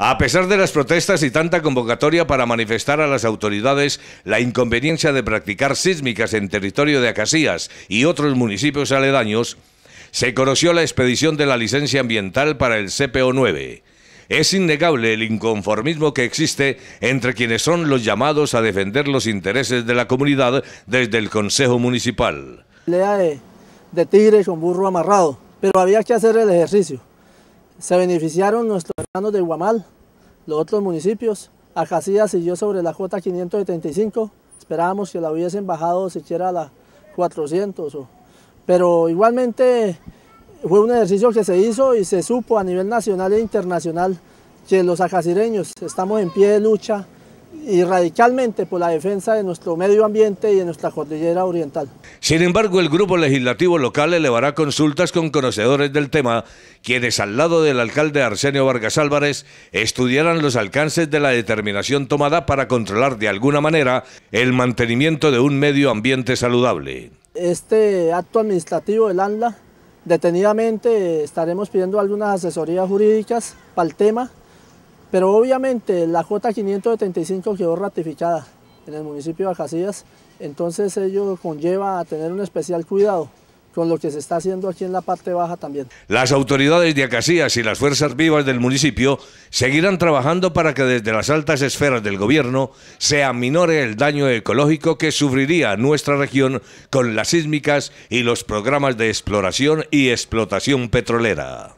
A pesar de las protestas y tanta convocatoria para manifestar a las autoridades la inconveniencia de practicar sísmicas en territorio de Acasías y otros municipios aledaños, se conoció la expedición de la licencia ambiental para el CPO 9. Es innegable el inconformismo que existe entre quienes son los llamados a defender los intereses de la comunidad desde el Consejo Municipal. de tigres con burro amarrado, pero había que hacer el ejercicio se beneficiaron nuestros hermanos de Guamal, los otros municipios. y siguió sobre la j 535. Esperábamos que la hubiesen bajado siquiera a la 400. pero igualmente fue un ejercicio que se hizo y se supo a nivel nacional e internacional que los acacireños estamos en pie de lucha y radicalmente por la defensa de nuestro medio ambiente y de nuestra cordillera oriental. Sin embargo, el grupo legislativo local elevará consultas con conocedores del tema, quienes al lado del alcalde Arsenio Vargas Álvarez estudiarán los alcances de la determinación tomada para controlar de alguna manera el mantenimiento de un medio ambiente saludable. Este acto administrativo del ANLA, detenidamente estaremos pidiendo algunas asesorías jurídicas para el tema, pero obviamente la J 575 quedó ratificada en el municipio de Acacías, entonces ello conlleva a tener un especial cuidado con lo que se está haciendo aquí en la parte baja también. Las autoridades de Acacías y las fuerzas vivas del municipio seguirán trabajando para que desde las altas esferas del gobierno se aminore el daño ecológico que sufriría nuestra región con las sísmicas y los programas de exploración y explotación petrolera.